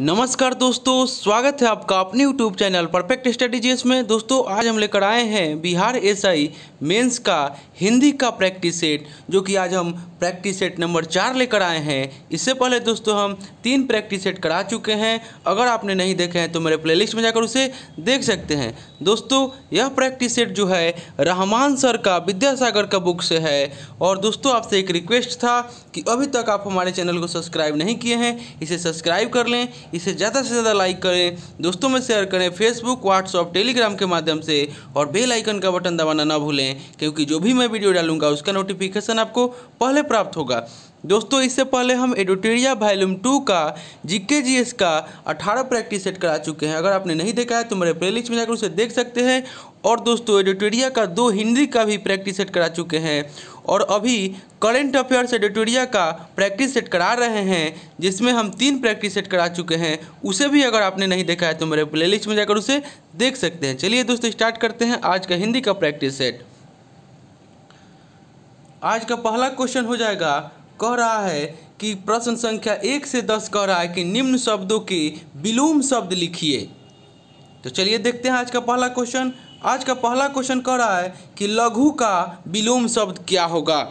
नमस्कार दोस्तों स्वागत है आपका अपने यूट्यूब चैनल परफेक्ट स्ट्रेटेजीज में दोस्तों आज हम लेकर आए हैं बिहार एसआई मेंस का हिंदी का प्रैक्टिस सेट जो कि आज हम प्रैक्टिस सेट नंबर चार लेकर आए हैं इससे पहले दोस्तों हम तीन प्रैक्टिस सेट करा चुके हैं अगर आपने नहीं देखे हैं तो मेरे प्लेलिस्ट में जाकर उसे देख सकते हैं दोस्तों यह प्रैक्टिस सेट जो है रहमान सर का विद्यासागर का बुक से है और दोस्तों आपसे एक रिक्वेस्ट था कि अभी तक आप हमारे चैनल को सब्सक्राइब नहीं किए हैं इसे सब्सक्राइब कर लें इसे ज़्यादा से ज़्यादा लाइक करें दोस्तों में शेयर करें फेसबुक व्हाट्सअप टेलीग्राम के माध्यम से और बेल आइकन का बटन दबाना ना भूलें क्योंकि जो भी मैं वीडियो डालूंगा उसका नोटिफिकेशन आपको पहले प्राप्त होगा दोस्तों इससे पहले हम एडोटेरिया वॉल्यूम टू का जीके जीएस का 18 प्रैक्टिस सेट करा चुके हैं अगर आपने नहीं देखा है तो मेरे प्लेलिस्ट में जाकर उसे देख सकते हैं और दोस्तों एडोटेरिया का दो हिंदी का भी प्रैक्टिस सेट करा चुके हैं और अभी करंट अफेयर्स एडिटोरिया का प्रैक्टिस सेट करा रहे हैं जिसमें हम तीन प्रैक्टिस सेट करा चुके हैं उसे भी अगर आपने नहीं देखा है तो मेरे लिस्ट में जाकर उसे देख सकते हैं चलिए दोस्तों स्टार्ट करते हैं आज का हिंदी का प्रैक्टिस सेट आज का पहला क्वेश्चन हो जाएगा कह रहा है कि प्रश्न संख्या एक से दस कह रहा है कि निम्न शब्दों के विलोम शब्द लिखिए तो चलिए देखते हैं आज का पहला क्वेश्चन आज का पहला क्वेश्चन कह रहा है कि लघु का विलोम शब्द क्या होगा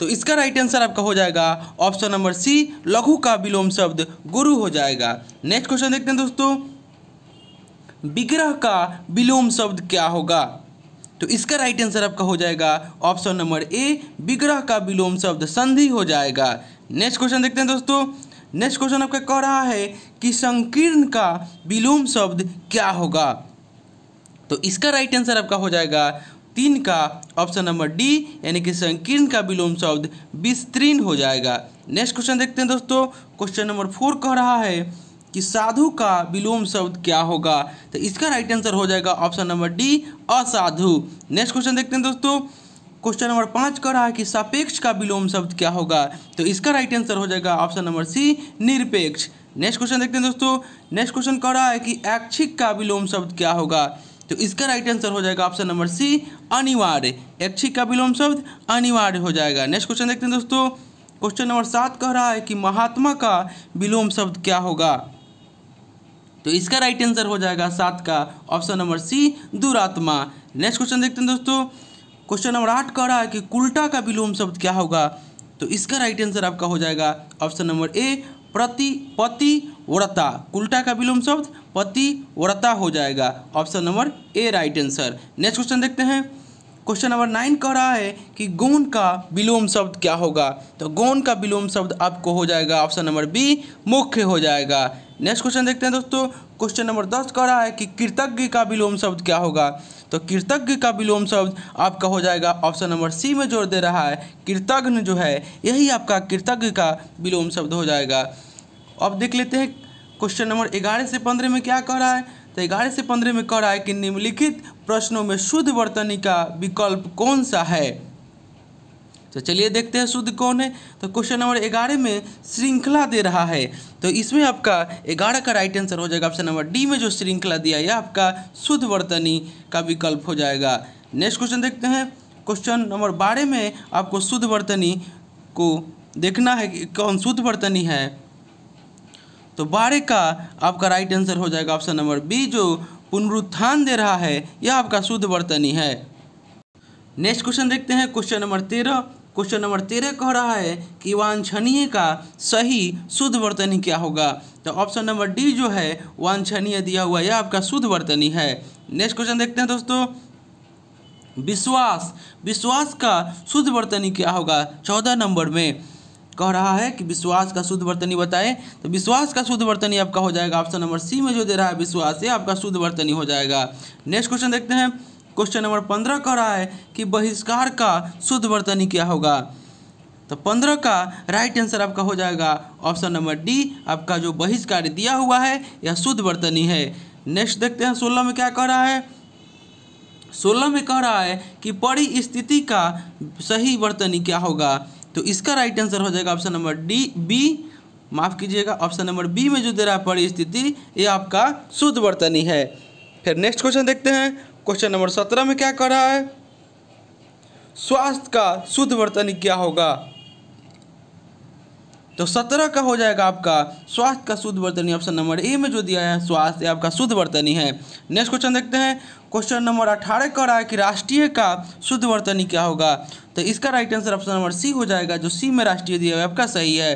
तो इसका राइट आंसर आपका हो जाएगा ऑप्शन नंबर सी लघु का विलोम शब्द गुरु हो जाएगा नेक्स्ट क्वेश्चन देखते हैं दोस्तों विग्रह का विलोम शब्द क्या होगा तो इसका राइट आंसर आपका हो जाएगा ऑप्शन नंबर ए विग्रह का विलोम शब्द संधि हो जाएगा नेक्स्ट क्वेश्चन देखते हैं दोस्तों नेक्स्ट क्वेश्चन आपका कह रहा है कि संकीर्ण का विलोम शब्द क्या होगा तो इसका राइट आंसर आपका हो जाएगा तीन का ऑप्शन नंबर डी यानी कि संकीर्ण का विलोम शब्द विस्तीर्ण हो जाएगा नेक्स्ट क्वेश्चन देखते हैं दोस्तों क्वेश्चन नंबर फोर कह रहा है कि साधु का विलोम शब्द क्या होगा तो इसका राइट आंसर हो जाएगा ऑप्शन नंबर डी असाधु नेक्स्ट क्वेश्चन देखते हैं दोस्तों क्वेश्चन नंबर पाँच कह रहा है कि सापेक्ष का विलोम शब्द क्या होगा तो इसका राइट आंसर हो जाएगा ऑप्शन नंबर सी निरपेक्ष नेक्स्ट क्वेश्चन देखते हैं दोस्तों नेक्स्ट क्वेश्चन कह रहा है कि ऐच्छिक का विलोम शब्द क्या होगा तो इसका राइट आंसर हो जाएगा ऑप्शन नंबर सी अनिवार्य ऐच्छिक का विलोम शब्द अनिवार्य हो जाएगा नेक्स्ट क्वेश्चन देखते हैं दोस्तों क्वेश्चन नंबर सात कह रहा है कि महात्मा का विलोम शब्द क्या होगा तो इसका राइट आंसर हो जाएगा सात का ऑप्शन नंबर सी दुरात्मा नेक्स्ट क्वेश्चन देखते हैं दोस्तों क्वेश्चन नंबर आठ कह रहा है कि कुल्टा का विलोम शब्द क्या होगा तो इसका राइट आंसर आपका हो जाएगा ऑप्शन नंबर ए प्रति पति व्रता उल्टा का विलोम शब्द पति व्रता हो जाएगा option number A right answer next question देखते हैं क्वेश्चन नंबर नाइन कह रहा है कि गौन का विलोम शब्द क्या होगा तो गौन का विलोम शब्द आपको हो जाएगा ऑप्शन नंबर बी मुख्य हो जाएगा नेक्स्ट क्वेश्चन देखते हैं दोस्तों क्वेश्चन नंबर दस कह रहा है कि कृतज्ञ का विलोम शब्द क्या होगा तो कृतज्ञ का विलोम शब्द आपका हो जाएगा ऑप्शन नंबर सी में जोड़ दे रहा है कृतघ्न जो है यही आपका कृतज्ञ का विलोम शब्द हो जाएगा अब देख लेते हैं क्वेश्चन नंबर ग्यारह से पंद्रह में क्या कह रहा है तो ग्यारह से पंद्रह में कह रहा है कि निम्नलिखित प्रश्नों में शुद्ध वर्तनी का विकल्प कौन सा है तो चलिए देखते हैं शुद्ध कौन है तो क्वेश्चन नंबर ग्यारह में श्रृंखला दे रहा है तो इसमें आपका ग्यारह का राइट आंसर हो जाएगा ऑप्शन नंबर डी में जो श्रृंखला दिया है आपका शुद्ध वर्तनी का विकल्प हो जाएगा नेक्स्ट क्वेश्चन देखते हैं क्वेश्चन नंबर बारह में आपको शुद्ध वर्तनी को देखना है कि कौन शुद्ध वर्तनी है तो बारह का आपका राइट आंसर हो जाएगा ऑप्शन नंबर बी जो पुनरुत्थान दे रहा है यह आपका शुद्ध वर्तनी है नेक्स्ट क्वेश्चन देखते हैं क्वेश्चन नंबर तेरह क्वेश्चन नंबर तेरह कह रहा है कि वांछनीय का सही शुद्ध वर्तनी क्या होगा तो ऑप्शन नंबर डी जो है वांछनीय दिया हुआ यह आपका शुद्ध वर्तनी है नेक्स्ट क्वेश्चन देखते हैं दोस्तों विश्वास विश्वास का शुद्ध वर्तनी क्या होगा चौदह नंबर में कह रहा है कि विश्वास का शुद्ध वर्तनी बताए तो विश्वास का शुद्ध वर्तनी आपका हो जाएगा ऑप्शन नंबर सी में जो दे रहा है विश्वास ये आपका शुद्ध वर्तनी हो जाएगा नेक्स्ट क्वेश्चन देखते हैं क्वेश्चन नंबर पंद्रह कह रहा है कि बहिष्कार का शुद्ध वर्तनी क्या होगा तो पंद्रह का राइट आंसर आपका हो जाएगा ऑप्शन नंबर डी आपका जो बहिष्कार दिया हुआ है यह शुद्ध वर्तनी है नेक्स्ट देखते हैं सोलह में क्या कह रहा है सोलह में कह रहा है कि परिस्थिति का सही वर्तनी क्या होगा तो इसका राइट आंसर हो जाएगा ऑप्शन नंबर डी बी माफ़ कीजिएगा ऑप्शन नंबर बी में जो दे रहा है परिस्थिति ये आपका शुद्ध वर्तनी है फिर नेक्स्ट क्वेश्चन देखते हैं क्वेश्चन नंबर सत्रह में क्या कर रहा है स्वास्थ्य का शुद्ध वर्तनी क्या होगा तो सत्रह का हो जाएगा आपका स्वास्थ्य का शुद्ध वर्तनी ऑप्शन नंबर ए में जो दिया है स्वास्थ्य आपका शुद्ध वर्तनी है नेक्स्ट क्वेश्चन देखते हैं क्वेश्चन नंबर अठारह कह रहा है कि राष्ट्रीय का शुद्ध वर्तनी क्या होगा तो इसका right answer option number C हो जाएगा जो सी में राष्ट्रीय दिया हुआ आपका सही है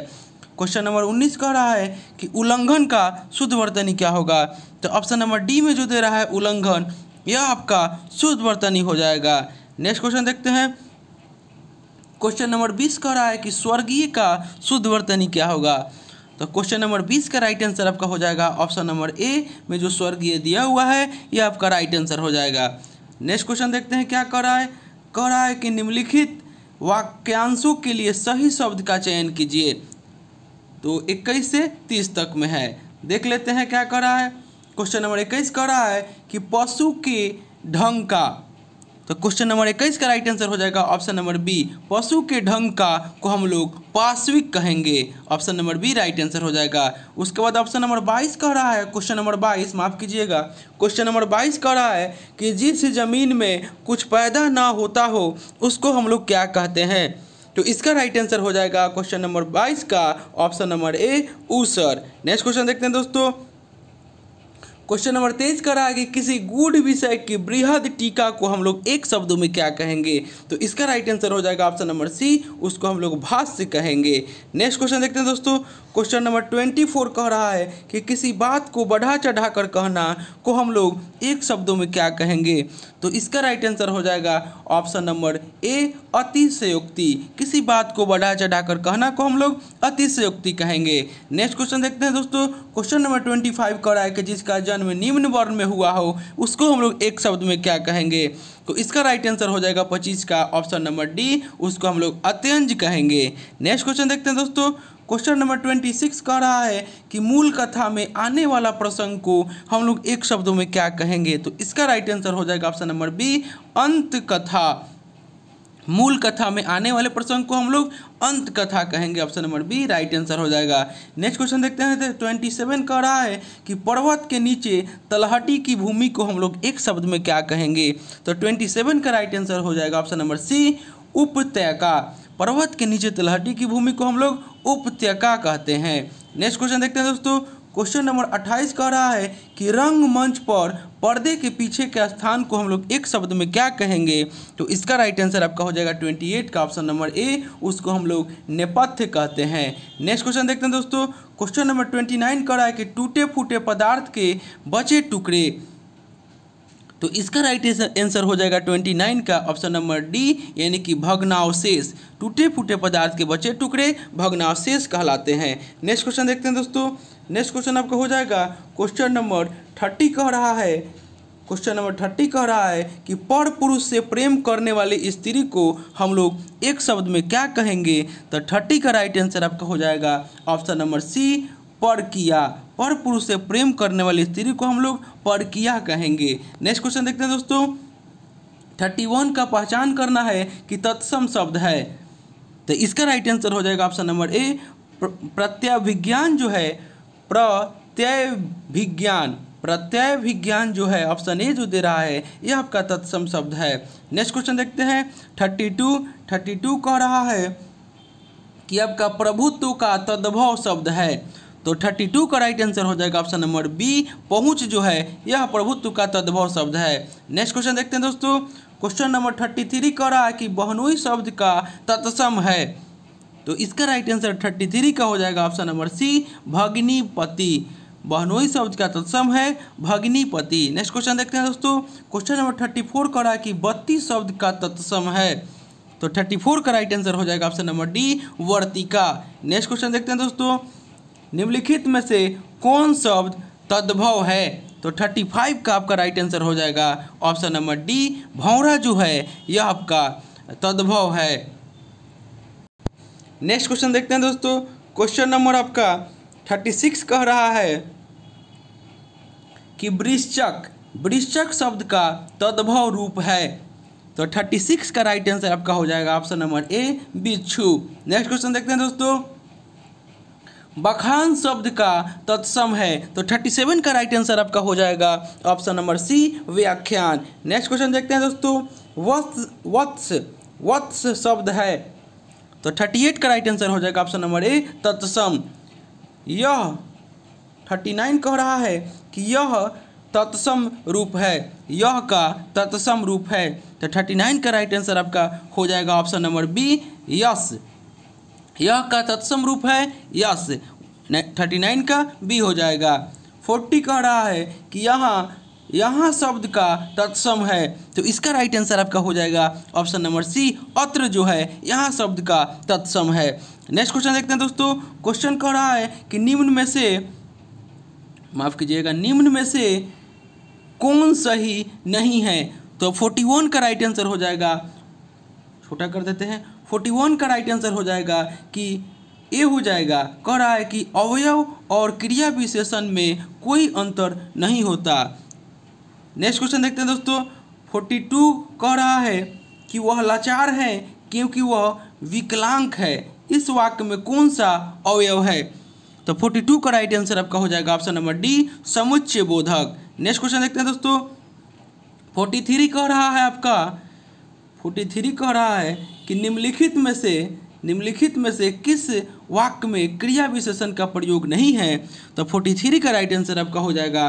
क्वेश्चन नंबर उन्नीस कह रहा है कि उल्लंघन का शुद्ध वर्तनी क्या होगा तो ऑप्शन नंबर डी में जो दे रहा है उल्लंघन यह आपका शुद्ध वर्तनी हो जाएगा नेक्स्ट क्वेश्चन देखते हैं क्वेश्चन नंबर बीस कह रहा है कि स्वर्गीय का शुद्ध वर्तनी क्या होगा तो क्वेश्चन नंबर बीस का राइट आंसर आपका हो जाएगा ऑप्शन नंबर ए में जो स्वर्गीय दिया हुआ है यह आपका राइट आंसर हो जाएगा नेक्स्ट क्वेश्चन देखते हैं क्या कह रहा है कह रहा है कि निम्नलिखित वाक्यांशों के लिए सही शब्द का चयन कीजिए तो 21 से 30 तक में है देख लेते हैं क्या कह रहा है क्वेश्चन नंबर 21 कह रहा है कि पशु के ढंग का तो क्वेश्चन नंबर इक्कीस का राइट आंसर हो जाएगा ऑप्शन नंबर बी पशु के ढंग का को हम लोग पाश्विक कहेंगे option number B right answer हो जाएगा उसके बाद ऑप्शन नंबर बाईस कह रहा है क्वेश्चन नंबर बाईस माफ कीजिएगा क्वेश्चन नंबर बाईस कह रहा है कि जिस जमीन में कुछ पैदा ना होता हो उसको हम लोग क्या कहते हैं तो इसका राइट आंसर हो जाएगा क्वेश्चन नंबर बाईस का ऑप्शन नंबर ए ऊसर नेक्स्ट क्वेश्चन देखते हैं दोस्तों क्वेश्चन नंबर तेज कर रहा है कि किसी गूढ़ विषय की बृहद टीका को हम लोग एक शब्द में क्या कहेंगे तो इसका राइट आंसर हो जाएगा ऑप्शन नंबर सी उसको हम लोग भाष्य कहेंगे नेक्स्ट क्वेश्चन देखते हैं दोस्तों क्वेश्चन नंबर ट्वेंटी फोर कह रहा है कि किसी बात को बढ़ा चढ़ा कर कहना को हम लोग एक शब्दों में क्या कहेंगे तो इसका राइट आंसर हो जाएगा ऑप्शन नंबर ए अतिशयोक्ति किसी बात को बढ़ा चढ़ाकर कहना को हम लोग अतिशयोक्ति कहेंगे नेक्स्ट क्वेश्चन देखते हैं दोस्तों क्वेश्चन नंबर ट्वेंटी फाइव कर आए कि जिसका जन्म निम्न वर्ण में हुआ हो उसको हम लोग एक शब्द में क्या कहेंगे तो इसका राइट आंसर हो जाएगा पच्चीस का ऑप्शन नंबर डी उसको हम लोग अत्यंज कहेंगे नेक्स्ट क्वेश्चन देखते हैं दोस्तों क्वेश्चन नंबर ट्वेंटी सिक्स कह रहा है कि मूल कथा में आने वाला प्रसंग को हम लोग एक शब्दों में क्या कहेंगे तो इसका राइट आंसर हो जाएगा ऑप्शन नंबर बी अंत कथा मूल कथा में आने वाले प्रसंग को हम लोग अंत कथा कहेंगे option number B right answer हो जाएगा नेक्स्ट क्वेश्चन देखते हैं ट्वेंटी सेवन कह रहा है कि पर्वत के नीचे तलहटी की भूमि को हम लोग एक शब्द में क्या कहेंगे तो ट्वेंटी सेवन का राइट आंसर हो जाएगा ऑप्शन नंबर सी उपत्यका पर्वत के नीचे तलहटी की भूमि को हम लोग उपत्यका कहते हैं नेक्स्ट क्वेश्चन देखते हैं दोस्तों क्वेश्चन नंबर 28 कह रहा है कि रंगमंच पर पर्दे के पीछे के स्थान को हम लोग एक शब्द में क्या कहेंगे तो इसका राइट आंसर आपका हो जाएगा 28 का ऑप्शन नंबर ए उसको हम लोग नेपथ्य कहते हैं नेक्स्ट क्वेश्चन देखते हैं दोस्तों क्वेश्चन नंबर 29 कह रहा है कि टूटे फूटे पदार्थ के बचे टुकड़े तो इसका राइट आंसर हो जाएगा ट्वेंटी नाइन का ऑप्शन नंबर डी यानी कि भग्नावशेष टूटे फूटे पदार्थ के बचे टुकड़े भग्नावशेष कहलाते हैं नेक्स्ट क्वेश्चन देखते हैं दोस्तों नेक्स्ट क्वेश्चन आपका हो जाएगा क्वेश्चन नंबर थर्टी कह रहा है क्वेश्चन नंबर थर्टी कह रहा है कि पर पुरुष से प्रेम करने वाली स्त्री को हम लोग एक शब्द में क्या कहेंगे तो थर्टी का राइट आंसर आपका हो जाएगा ऑप्शन नंबर सी पर किया पर पुरुष से प्रेम करने वाली स्त्री को हम लोग पर किया कहेंगे नेक्स्ट क्वेश्चन देखते हैं दोस्तों थर्टी वन का पहचान करना है कि तत्सम शब्द है तो इसका राइट आंसर हो जाएगा ऑप्शन नंबर ए विज्ञान जो है प्रत्यय विज्ञान प्रत्यय विज्ञान जो है ऑप्शन ए जो दे रहा है ये आपका तत्सम शब्द है नेक्स्ट क्वेश्चन देखते हैं थर्टी टू थर्टी टू कह रहा है कि आपका प्रभुत्व का तद्भव शब्द है तो थर्टी टू का राइट आंसर हो जाएगा ऑप्शन नंबर बी पहुंच जो है यह प्रभुत्व का तद्भव शब्द है नेक्स्ट क्वेश्चन देखते हैं दोस्तों क्वेश्चन नंबर थर्टी थ्री कह रहा है कि बहनोई शब्द का तत्सम है तो इसका राइट आंसर थर्टी थ्री का हो जाएगा ऑप्शन नंबर सी भग्नीपति बहनोई शब्द का तत्सम है भग्नीपति नेक्स्ट क्वेश्चन देखते हैं दोस्तों क्वेश्चन नंबर थर्टी फोर कह रहा है कि बत्ती शब्द का तत्सम है तो थर्टी फोर का राइट आंसर हो जाएगा ऑप्शन नंबर डी वर्तिका नेक्स्ट क्वेश्चन देखते हैं दोस्तों निम्नलिखित में से कौन शब्द तद्भव है तो 35 का आपका राइट आंसर हो जाएगा ऑप्शन नंबर डी भौरा जो है यह आपका तद्भव है नेक्स्ट क्वेश्चन देखते हैं दोस्तों क्वेश्चन नंबर आपका 36 कह रहा है कि वृश्चक वृश्चक शब्द का तद्भव रूप है तो 36 का राइट आंसर आपका हो जाएगा ऑप्शन नंबर ए बिच्छू नेक्स्ट क्वेश्चन देखते हैं दोस्तों बखान शब्द का तत्सम है तो 37 का राइट आंसर आपका हो जाएगा ऑप्शन नंबर सी व्याख्यान नेक्स्ट क्वेश्चन देखते हैं दोस्तों वत्स वत्स वत्स शब्द है तो 38 का राइट आंसर हो जाएगा ऑप्शन नंबर ए तत्सम यह 39 कह रहा है कि यह तत्सम रूप है यह का तत्सम रूप है तो 39 का राइट आंसर आपका हो जाएगा ऑप्शन नंबर बी यस यह का तत्सम रूप है यस थर्टी नाइन का बी हो जाएगा फोर्टी कह रहा है कि यहाँ यहाँ शब्द का तत्सम है तो इसका राइट आंसर आपका हो जाएगा ऑप्शन नंबर सी अत्र जो है यहाँ शब्द का तत्सम है नेक्स्ट क्वेश्चन देखते हैं दोस्तों क्वेश्चन कह रहा है कि निम्न में से माफ़ कीजिएगा निम्न में से कौन सही नहीं है तो फोर्टी वन का राइट आंसर हो जाएगा छोटा कर देते हैं फोर्टी वन का राइट आंसर हो जाएगा कि ए हो जाएगा कह रहा है कि अवयव और क्रिया विशेषण में कोई अंतर नहीं होता नेक्स्ट क्वेश्चन देखते हैं दोस्तों फोर्टी टू कह रहा है कि वह लाचार है क्योंकि वह विकलांग है इस वाक्य में कौन सा अवयव है तो फोर्टी टू का राइट आंसर आपका हो जाएगा ऑप्शन नंबर डी समुच्चय बोधक नेक्स्ट क्वेश्चन देखते हैं दोस्तों फोर्टी थ्री कह रहा है आपका फोर्टी थ्री कह रहा है कि निम्नलिखित में से निम्नलिखित में से किस वाक्य में क्रिया विशेषण का प्रयोग नहीं है तो फोर्टी थ्री का राइट आंसर आपका हो जाएगा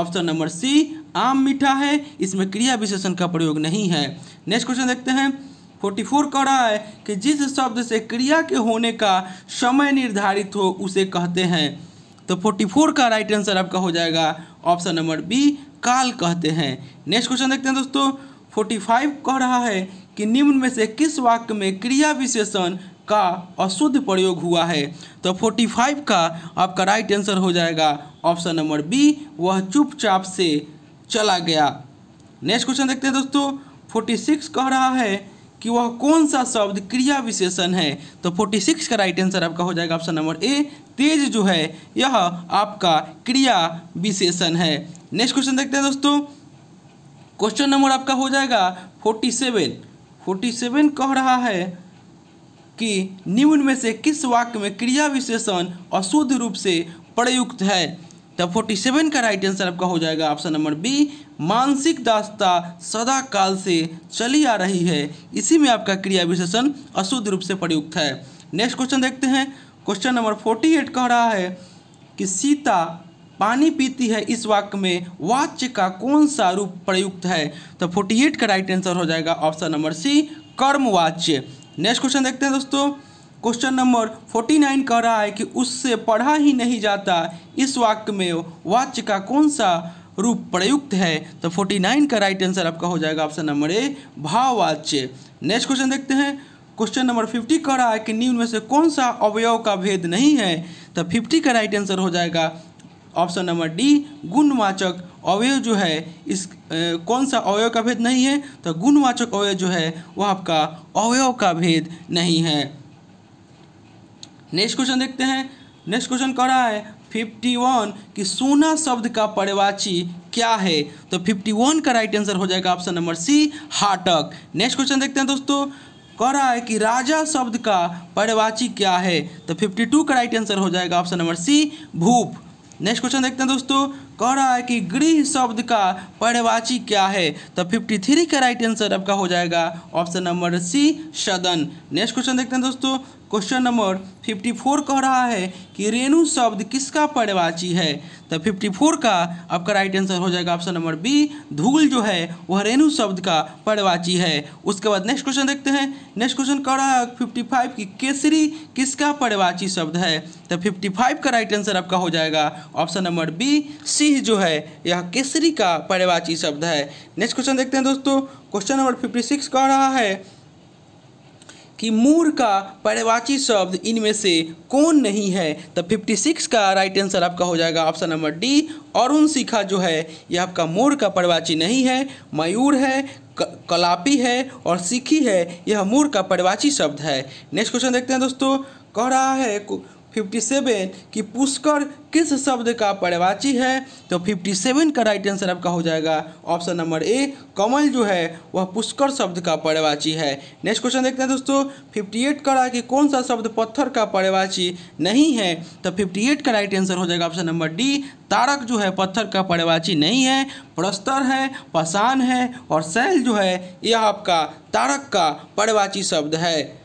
ऑप्शन नंबर सी आम मीठा है इसमें क्रिया विशेषण का प्रयोग नहीं है नेक्स्ट क्वेश्चन देखते हैं फोर्टी फोर कह रहा है कि जिस शब्द से क्रिया के होने का समय निर्धारित हो उसे कहते हैं तो फोर्टी फोर का राइट आंसर आपका हो जाएगा ऑप्शन नंबर बी काल कहते हैं नेक्स्ट क्वेश्चन देखते हैं दोस्तों फोर्टी फाइव कह रहा है कि निम्न में से किस वाक्य में क्रिया विशेषण का अशुद्ध प्रयोग हुआ है तो 45 का आपका राइट आंसर हो जाएगा ऑप्शन नंबर बी वह चुपचाप से चला गया नेक्स्ट क्वेश्चन देखते हैं दोस्तों 46 कह रहा है कि वह कौन सा शब्द क्रिया विशेषण है तो 46 का राइट आंसर आपका हो जाएगा ऑप्शन नंबर ए तेज जो है यह आपका क्रिया विशेषण है नेक्स्ट क्वेश्चन देखते हैं दोस्तों क्वेश्चन नंबर आपका हो जाएगा 47 फोर्टी सेवन कह रहा है कि निम्न में से किस वाक्य में क्रिया विशेषण अशुद्ध रूप से प्रयुक्त है तब फोर्टी सेवन का राइट आंसर आपका हो जाएगा ऑप्शन नंबर बी मानसिक दास्ता सदा काल से चली आ रही है इसी में आपका क्रिया विशेषण अशुद्ध रूप से प्रयुक्त है नेक्स्ट क्वेश्चन देखते हैं क्वेश्चन नंबर फोर्टी एट कह रहा है कि सीता पानी पीती है इस वाक्य में वाच्य का कौन सा रूप प्रयुक्त है तो 48 का राइट आंसर हो जाएगा ऑप्शन नंबर सी कर्मवाच्य नेक्स्ट क्वेश्चन देखते हैं दोस्तों क्वेश्चन नंबर फोर्टी नाइन कह रहा है कि उससे पढ़ा ही नहीं जाता इस वाक्य में वाच्य का कौन सा रूप प्रयुक्त है तो फोर्टी नाइन का राइट आंसर आपका हो जाएगा ऑप्शन नंबर ए भाववाच्य नेक्स्ट क्वेश्चन देखते हैं क्वेश्चन नंबर फिफ्टी कह रहा है कि निम्न में से कौन सा अवयव का भेद नहीं है तो फिफ्टी का राइट आंसर हो जाएगा ऑप्शन नंबर डी गुणवाचक अवयव जो है इस कौन सा अवयव का भेद नहीं है तो गुणवाचक अवयव जो है वह आपका अवयव का भेद नहीं है नेक्स्ट क्वेश्चन देखते हैं नेक्स्ट क्वेश्चन कह रहा है फिफ्टी वन कि सोना शब्द का परिवाची क्या है तो फिफ्टी वन का राइट आंसर हो जाएगा ऑप्शन नंबर सी हाटक नेक्स्ट क्वेश्चन देखते हैं दोस्तों कह रहा है कि राजा शब्द का परिवाची क्या है तो फिफ्टी टू का राइट आंसर हो जाएगा ऑप्शन नंबर सी भूप नेक्स्ट क्वेश्चन देखते हैं दोस्तों कह रहा है कि गृह शब्द का पर्यवाची क्या है तो फिफ्टी थ्री का राइट आंसर आपका हो जाएगा ऑप्शन नंबर सी सदन नेक्स्ट क्वेश्चन देखते हैं दोस्तों क्वेश्चन नंबर 54 कह रहा है कि रेणु शब्द किसका पर्यवाची है तो 54 का आपका राइट आंसर हो जाएगा ऑप्शन नंबर बी धूल जो है वह रेणु शब्द का पर्यवाची है उसके बाद नेक्स्ट क्वेश्चन देखते हैं नेक्स्ट क्वेश्चन कह रहा है 55 की केसरी किसका पर्यवाची शब्द है तो 55 का राइट आंसर आपका हो जाएगा ऑप्शन नंबर बी सी ही जो है यह केसरी का पर्यवाची शब्द है नेक्स्ट क्वेश्चन देखते हैं दोस्तों क्वेश्चन नंबर फिफ्टी सिक्स कह रहा है कि मूर का पर्यवाची शब्द इनमें से कौन नहीं है तो फिफ्टी सिक्स का राइट आंसर आपका हो जाएगा ऑप्शन नंबर डी अरुण शिखा जो है यह आपका मूर का पर्यवाची नहीं है मयूर है कलापी है और सिखी है यह मूर का पर्यवाची शब्द है नेक्स्ट क्वेश्चन देखते हैं दोस्तों कह रहा है 57 कि पुष्कर किस शब्द का परिवाची है तो 57 का राइट आंसर आपका हो जाएगा ऑप्शन नंबर ए कमल जो है वह पुष्कर शब्द का परिवाची है नेक्स्ट क्वेश्चन देखते हैं दोस्तों 58 का रहा कि कौन सा शब्द पत्थर का परिवाची नहीं है तो 58 का राइट आंसर हो जाएगा ऑप्शन नंबर डी तारक जो है पत्थर का परिवाची नहीं है प्रस्तर है पसान है और सैल जो है यह आपका तारक का परिवाची शब्द है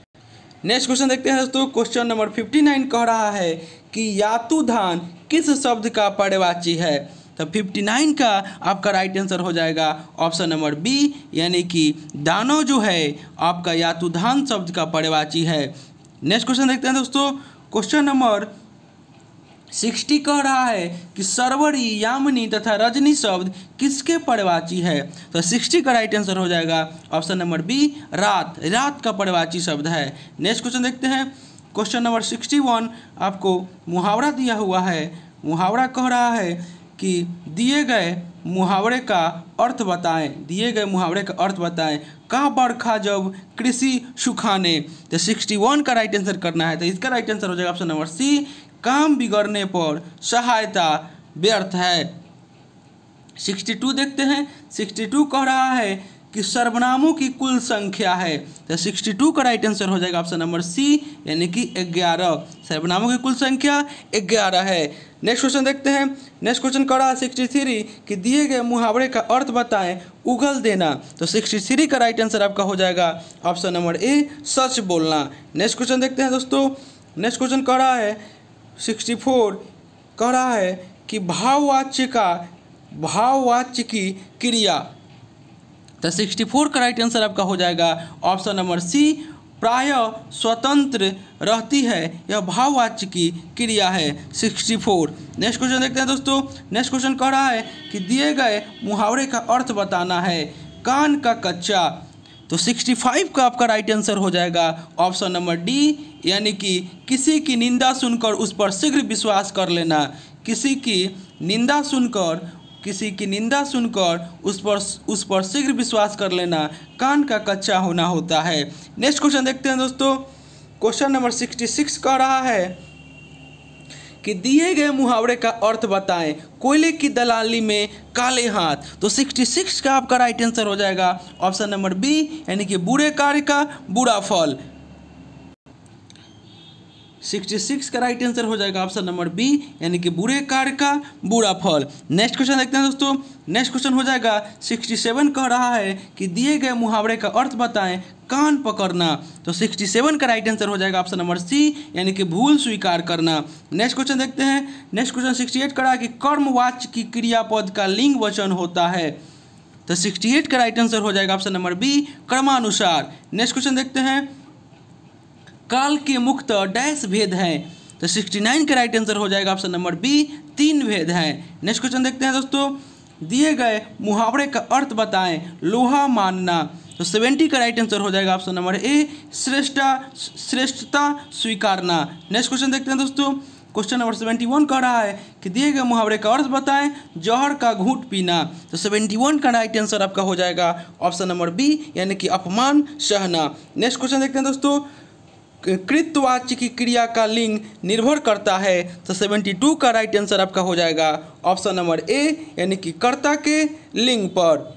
नेक्स्ट क्वेश्चन देखते हैं दोस्तों क्वेश्चन नंबर फिफ्टी नाइन कह रहा है कि यातु धान किस शब्द का पर्यवाची है तो फिफ्टी नाइन का आपका राइट आंसर हो जाएगा ऑप्शन नंबर बी यानी कि दानो जो है आपका यातु धान शब्द का पर्यवाची है नेक्स्ट क्वेश्चन देखते हैं दोस्तों क्वेश्चन नंबर सिक्सटी कह रहा है कि सरवरी यामिनी तथा रजनी शब्द किसके पर्वाची है तो सिक्सटी का राइट आंसर हो जाएगा ऑप्शन नंबर बी रात रात का पर्वाची शब्द है नेक्स्ट क्वेश्चन देखते हैं क्वेश्चन नंबर सिक्सटी वन आपको मुहावरा दिया हुआ है मुहावरा कह रहा है कि दिए गए मुहावरे का अर्थ बताएं दिए गए मुहावरे का अर्थ बताएं कहाँ बरखा जब कृषि सुखाने तो सिक्सटी वन का राइट आंसर करना है तो इसका राइट आंसर हो जाएगा ऑप्शन नंबर सी काम बिगड़ने पर सहायता व्यर्थ है 62 देखते हैं 62 कह रहा है कि सर्वनामों की कुल संख्या है तो 62 का राइट आंसर हो जाएगा ऑप्शन नंबर सी यानी कि ग्यारह सर्वनामों की कुल संख्या ग्यारह है नेक्स्ट क्वेश्चन देखते हैं नेक्स्ट क्वेश्चन कर रहा है सिक्सटी थ्री कि दिए गए मुहावरे का अर्थ बताएं उगल देना तो सिक्सटी थ्री का राइट आंसर आपका हो जाएगा ऑप्शन नंबर ए सच बोलना नेक्स्ट क्वेश्चन देखते हैं दोस्तों नेक्स्ट क्वेश्चन कह रहा है 64 कह रहा है कि भाववाच्य का भाववाच्य की क्रिया तो 64 का राइट आंसर आपका हो जाएगा ऑप्शन नंबर सी प्राय स्वतंत्र रहती है यह भाववाच्य की क्रिया है 64 नेक्स्ट क्वेश्चन देखते हैं दोस्तों नेक्स्ट क्वेश्चन कह रहा है कि दिए गए मुहावरे का अर्थ बताना है कान का कच्चा तो 65 का आपका राइट आंसर हो जाएगा ऑप्शन नंबर डी यानी कि किसी की निंदा सुनकर उस पर शीघ्र विश्वास कर लेना किसी की निंदा सुनकर किसी की निंदा सुनकर उस पर उस पर शीघ्र विश्वास कर लेना कान का कच्चा होना होता है नेक्स्ट क्वेश्चन देखते हैं दोस्तों क्वेश्चन नंबर सिक्सटी सिक्स कह रहा है कि दिए गए मुहावरे का अर्थ बताएं कोयले की दलाली में काले हाथ तो 66 का आपका राइट आंसर हो जाएगा ऑप्शन नंबर बी यानी कि बुरे कार्य का बुरा फल सिक्सटी सिक्स का राइट आंसर हो जाएगा ऑप्शन नंबर बी यानी कि बुरे कार्य का बुरा फल नेक्स्ट क्वेश्चन देखते हैं दोस्तों नेक्स्ट क्वेश्चन हो जाएगा सिक्सटी सेवन कह रहा है कि दिए गए मुहावरे का अर्थ बताएं कान पकड़ना तो 67 का राइट आंसर हो जाएगा ऑप्शन नंबर सी यानी कि भूल स्वीकार करना नेक्स्ट क्वेश्चन देखते हैं नेक्स्ट क्वेश्चन सिक्सटी एट रहा कि कर्मवाच की क्रियापद का लिंग वचन होता है तो एट का राइट आंसर हो जाएगा ऑप्शन नंबर बी क्रमानुसार नेक्स्ट क्वेश्चन देखते हैं काल के मुक्त डैश भेद हैं तो 69 का राइट आंसर हो जाएगा ऑप्शन नंबर बी तीन भेद हैं नेक्स्ट क्वेश्चन देखते हैं दोस्तों दिए गए मुहावरे का अर्थ बताएं लोहा मानना तो सेवेंटी का राइट आंसर हो जाएगा ऑप्शन नंबर ए श्रेष्ठा श्रेष्ठता स्वीकारना नेक्स्ट क्वेश्चन देखते हैं दोस्तों क्वेश्चन नंबर सेवेंटी वन कह रहा है कि दिए गए मुहावरे का अर्थ बताएं जहर का घूट पीना तो सेवेंटी वन का राइट आंसर आपका हो जाएगा ऑप्शन नंबर बी यानी कि अपमान सहना नेक्स्ट क्वेश्चन देखते हैं दोस्तों कृतवाच्य की क्रिया का लिंग निर्भर करता है तो 72 का राइट आंसर आपका हो जाएगा ऑप्शन नंबर ए यानी कि कर्ता के लिंग पर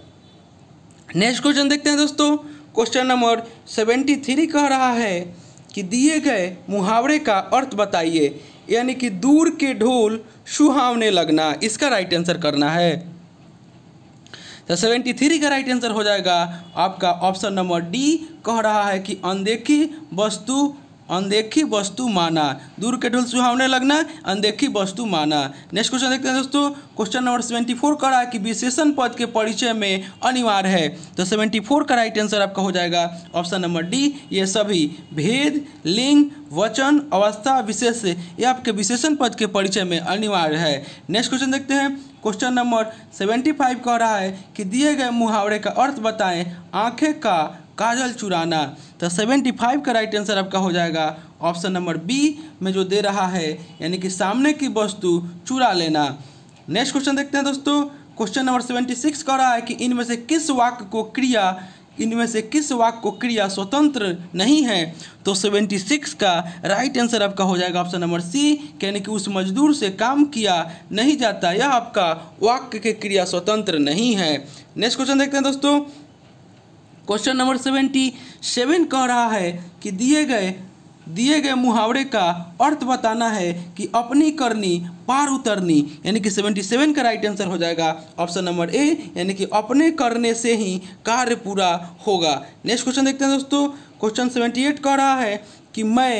नेक्स्ट क्वेश्चन देखते हैं दोस्तों क्वेश्चन नंबर 73 कह रहा है कि दिए गए मुहावरे का अर्थ बताइए यानी कि दूर के ढोल सुहावने लगना इसका राइट आंसर करना है तो सेवेंटी थ्री का राइट आंसर हो जाएगा आपका ऑप्शन नंबर डी कह रहा है कि अनदेखी वस्तु अनदेखी वस्तु माना दूर के ढोल सुहावने लगना अनदेखी वस्तु माना नेक्स्ट क्वेश्चन देखते हैं दोस्तों क्वेश्चन नंबर सेवेंटी फोर करा रहा कि विशेषण पद के परिचय में अनिवार्य है तो सेवेंटी फोर का राइट आंसर आपका हो जाएगा ऑप्शन नंबर डी ये सभी भेद लिंग वचन अवस्था विशेष ये आपके विशेषण पद के परिचय में अनिवार्य है नेक्स्ट क्वेश्चन देखते हैं क्वेश्चन नंबर सेवेंटी फाइव कह रहा है कि दिए गए मुहावरे का अर्थ बताएं आंखें का काजल चुराना तो 75 का राइट आंसर आपका हो जाएगा ऑप्शन नंबर बी में जो दे रहा है यानी कि सामने की वस्तु चुरा लेना नेक्स्ट क्वेश्चन देखते हैं दोस्तों क्वेश्चन नंबर 76 कह रहा है कि इनमें से किस वाक्य को क्रिया इनमें से किस वाक्य को क्रिया स्वतंत्र नहीं है तो 76 का राइट आंसर आपका हो जाएगा ऑप्शन नंबर सी यानी कि उस मजदूर से काम किया नहीं जाता यह आपका वाक्य के क्रिया स्वतंत्र नहीं है नेक्स्ट क्वेश्चन देखते हैं दोस्तों क्वेश्चन नंबर सेवेंटी सेवन कह रहा है कि दिए गए दिए गए मुहावरे का अर्थ बताना है कि अपनी करनी पार उतरनी यानी कि सेवेंटी सेवन का राइट आंसर हो जाएगा ऑप्शन नंबर ए यानी कि अपने करने से ही कार्य पूरा होगा नेक्स्ट क्वेश्चन देखते हैं दोस्तों क्वेश्चन सेवेंटी एट कह रहा है कि मैं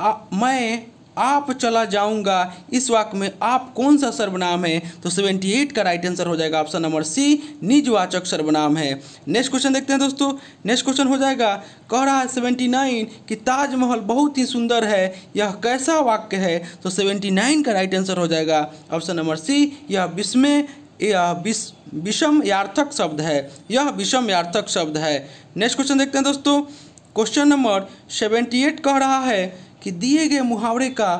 आ, मैं आप चला जाऊंगा इस वाक्य में आप कौन सा सर्वनाम है तो 78 का राइट आंसर हो जाएगा ऑप्शन नंबर सी निजवाचक सर्वनाम है नेक्स्ट क्वेश्चन देखते हैं दोस्तों नेक्स्ट क्वेश्चन हो जाएगा कह रहा है सेवेंटी नाइन कि ताजमहल बहुत ही सुंदर है यह कैसा वाक्य है तो सेवेंटी नाइन का राइट आंसर हो जाएगा ऑप्शन नंबर सी यह विस्मय यह विस विषम यार्थक शब्द है यह विषम यार्थक शब्द है नेक्स्ट क्वेश्चन देखते हैं दोस्तों क्वेश्चन नंबर सेवेंटी एट कह रहा है कि दिए गए मुहावरे का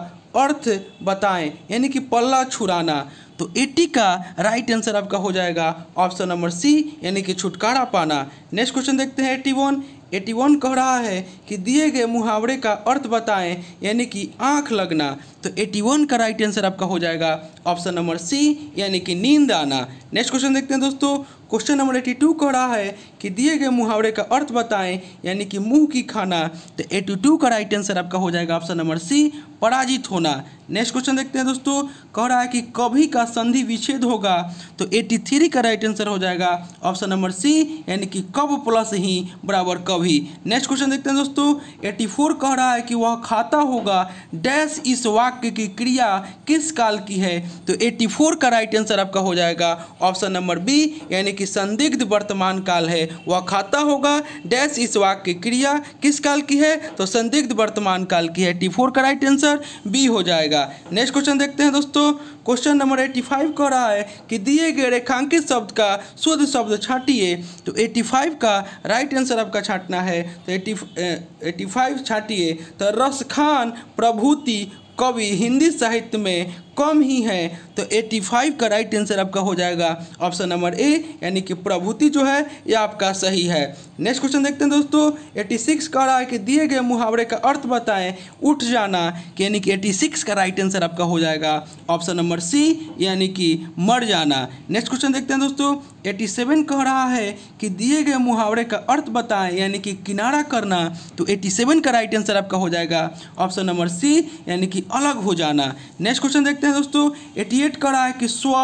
अर्थ बताएं यानी कि पल्ला छुड़ाना तो 80 e का राइट आंसर आपका हो जाएगा ऑप्शन नंबर सी यानी कि छुटकारा पाना नेक्स्ट क्वेश्चन देखते हैं 81 81 कह रहा है कि दिए गए मुहावरे का अर्थ बताएं यानी कि आँख लगना तो 81 का राइट आंसर आपका हो जाएगा ऑप्शन नंबर सी यानी कि नींद आना नेक्स्ट क्वेश्चन देखते हैं दोस्तों क्वेश्चन नंबर एटी टू कह रहा है कि दिए गए मुहावरे का अर्थ बताएं यानी कि मुंह की खाना तो एटी टू का राइट आंसर आपका हो जाएगा ऑप्शन नंबर सी पराजित होना नेक्स्ट क्वेश्चन देखते हैं दोस्तों कह रहा है कि कभी का संधि विच्छेद होगा तो एटी थ्री का राइट आंसर हो जाएगा ऑप्शन नंबर सी यानी कि कब प्लस ही बराबर कभी नेक्स्ट क्वेश्चन देखते हैं दोस्तों एटी फोर कह रहा है कि वह खाता होगा डैश इस वाक्य की क्रिया किस काल की है तो एटी फोर का राइट आंसर आपका हो जाएगा ऑप्शन नंबर बी यानी कि कि संदिग्ध वर्तमान काल है वह खाता होगा डैश इस वाक्य की क्रिया किस काल की है तो संदिग्ध वर्तमान काल की है टी फोर का राइट आंसर बी हो जाएगा नेक्स्ट क्वेश्चन देखते हैं दोस्तों क्वेश्चन नंबर एट्टी फाइव कह रहा है कि दिए गए रेखांकित शब्द का शुद्ध शब्द छाटिए तो एट्टी फाइव का राइट आंसर आपका छाटना है तो एट्टी एट्टी फाइव छाटिए तो रस खान प्रभूति कवि हिंदी साहित्य में कम ही है तो 85 का राइट आंसर आपका हो जाएगा ऑप्शन नंबर ए यानी कि प्रभुति जो है यह आपका सही है नेक्स्ट क्वेश्चन देखते हैं दोस्तों 86 का रहा है कि दिए गए मुहावरे का अर्थ बताएं उठ जाना कि यानी कि 86 का राइट आंसर आपका हो जाएगा ऑप्शन नंबर सी यानी कि मर जाना नेक्स्ट क्वेश्चन देखते हैं दोस्तों सेवन कह रहा है कि दिए गए मुहावरे का अर्थ बताएं यानी कि किनारा करना तो 87 का राइट आंसर आपका हो जाएगा ऑप्शन नंबर सी यानी कि अलग हो जाना नेक्स्ट क्वेश्चन देखते देखते हैं दोस्तों 88 कर रहा है कि स्व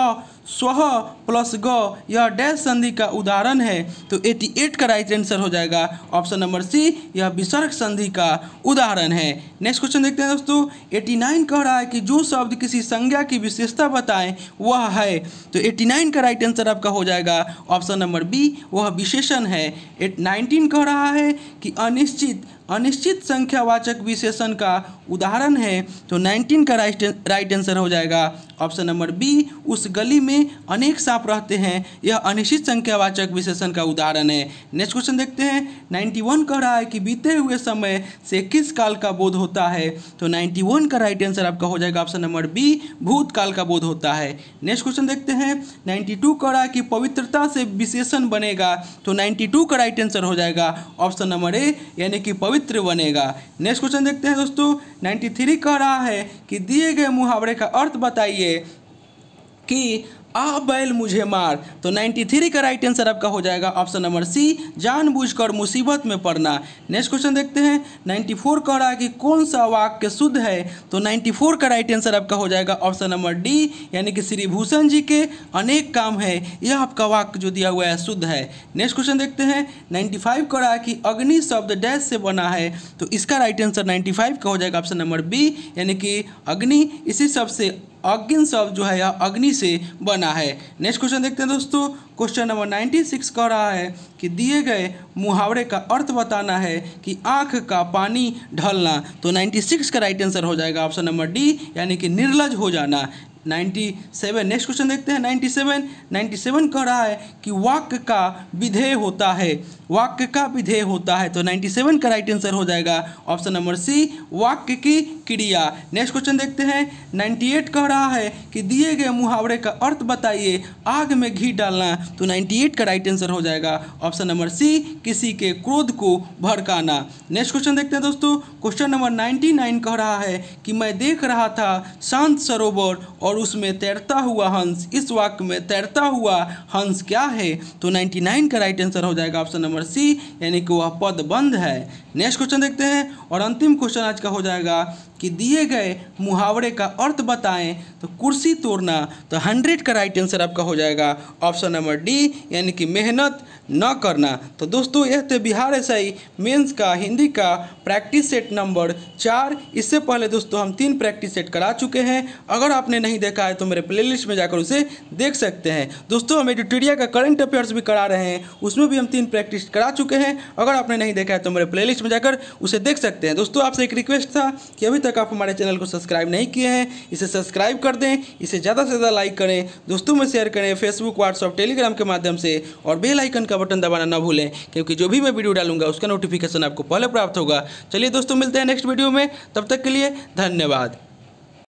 स्व प्लस ग यह डैश संधि का उदाहरण है तो एटी एट का राइट आंसर हो जाएगा ऑप्शन नंबर सी यह विसर्ग संधि का उदाहरण है नेक्स्ट क्वेश्चन देखते हैं दोस्तों एटी नाइन कह रहा है कि जो शब्द किसी संज्ञा की विशेषता बताएं वह है तो एटी नाइन का राइट आंसर आपका हो जाएगा ऑप्शन नंबर बी वह विशेषण है एट नाइनटीन कह रहा है कि अनिश्चित अनिश्चित संख्यावाचक विशेषण का उदाहरण है तो 19 का राइट राइट आंसर हो जाएगा ऑप्शन नंबर बी उस गली में अनेक सांप रहते हैं यह अनिश्चित संख्यावाचक विशेषण का उदाहरण है नेक्स्ट क्वेश्चन देखते हैं 91 कह रहा है कि बीते हुए समय से किस काल का बोध होता है तो 91 का राइट आंसर आपका हो जाएगा ऑप्शन नंबर बी भूतकाल का बोध होता है नेक्स्ट क्वेश्चन देखते हैं टू कह रहा है कि पवित्रता से विशेषण बनेगा तो टू का राइट आंसर हो जाएगा ऑप्शन नंबर ए यानी कि पवित्र पवित्र बनेगा नेक्स्ट क्वेश्चन देखते हैं दोस्तों 93 कह रहा है कि दिए गए मुहावरे का अर्थ बताइए कि आ बैल मुझे मार तो 93 का राइट आंसर आपका हो जाएगा ऑप्शन नंबर सी जानबूझकर मुसीबत में पड़ना नेक्स्ट क्वेश्चन देखते हैं 94 कह रहा है कि कौन सा वाक्य शुद्ध है तो 94 का राइट आंसर आपका हो जाएगा ऑप्शन नंबर डी यानी कि श्री भूषण जी के अनेक काम है यह आपका वाक्य जो दिया हुआ है शुद्ध है नेक्स्ट क्वेश्चन देखते हैं नाइन्टी कह रहा है कि अग्नि शब्द डैश से बना है तो इसका राइट आंसर नाइन्टी का हो जाएगा ऑप्शन नंबर बी यानी कि अग्नि इसी शब्द से अग्नि शब्द जो है यह अग्नि से बना है नेक्स्ट क्वेश्चन देखते हैं दोस्तों क्वेश्चन नंबर नाइन्टी सिक्स कह रहा है कि दिए गए मुहावरे का अर्थ बताना है कि आँख का पानी ढलना तो नाइन्टी सिक्स का राइट आंसर हो जाएगा ऑप्शन नंबर डी यानी कि निर्लज हो जाना नाइन्टी सेवन नेक्स्ट क्वेश्चन देखते हैं नाइन्टी सेवन नाइन्टी सेवन कह रहा है कि वाक का विधेय होता है वाक्य का विधेय होता है तो 97 का राइट आंसर हो जाएगा ऑप्शन नंबर सी वाक्य की क्रिया नेक्स्ट क्वेश्चन देखते हैं 98 कह रहा है कि दिए गए मुहावरे का अर्थ बताइए आग में घी डालना तो 98 का राइट आंसर हो जाएगा ऑप्शन नंबर सी किसी के क्रोध को भड़काना नेक्स्ट क्वेश्चन देखते हैं दोस्तों क्वेश्चन नंबर नाइन्टी कह रहा है कि मैं देख रहा था शांत सरोवर और उसमें तैरता हुआ हंस इस वाक्य में तैरता हुआ हंस क्या है तो नाइन्टी का राइट आंसर हो जाएगा ऑप्शन नंबर नंबर सी यानी कि वह पद बंद है नेक्स्ट क्वेश्चन देखते हैं और अंतिम क्वेश्चन आज का हो जाएगा कि दिए गए मुहावरे का अर्थ बताएं तो कुर्सी तोड़ना तो हंड्रेड का राइट आंसर आपका हो जाएगा ऑप्शन नंबर डी यानी कि मेहनत न करना तो दोस्तों यह थे तो बिहार एस आई मेन्स का हिंदी का प्रैक्टिस सेट नंबर चार इससे पहले दोस्तों हम तीन प्रैक्टिस सेट करा चुके हैं अगर आपने नहीं देखा है तो मेरे प्लेलिस्ट में जाकर उसे देख सकते हैं दोस्तों हम एडिटोरिया का करंट अफेयर्स भी करा रहे हैं उसमें भी हम तीन प्रैक्टिस करा चुके हैं अगर आपने नहीं देखा है तो मेरे प्ले में जाकर उसे देख सकते हैं दोस्तों आपसे एक रिक्वेस्ट था कि अभी तक आप हमारे चैनल को सब्सक्राइब नहीं किए हैं इसे सब्सक्राइब कर दें इसे ज़्यादा से ज़्यादा लाइक करें दोस्तों में शेयर करें फेसबुक व्हाट्सअप टेलीग्राम के माध्यम से और बेलाइकन का बटन दबाना ना भूलें क्योंकि जो भी मैं वीडियो डालूंगा उसका नोटिफिकेशन आपको पहले प्राप्त होगा चलिए दोस्तों मिलते हैं नेक्स्ट वीडियो में तब तक के लिए धन्यवाद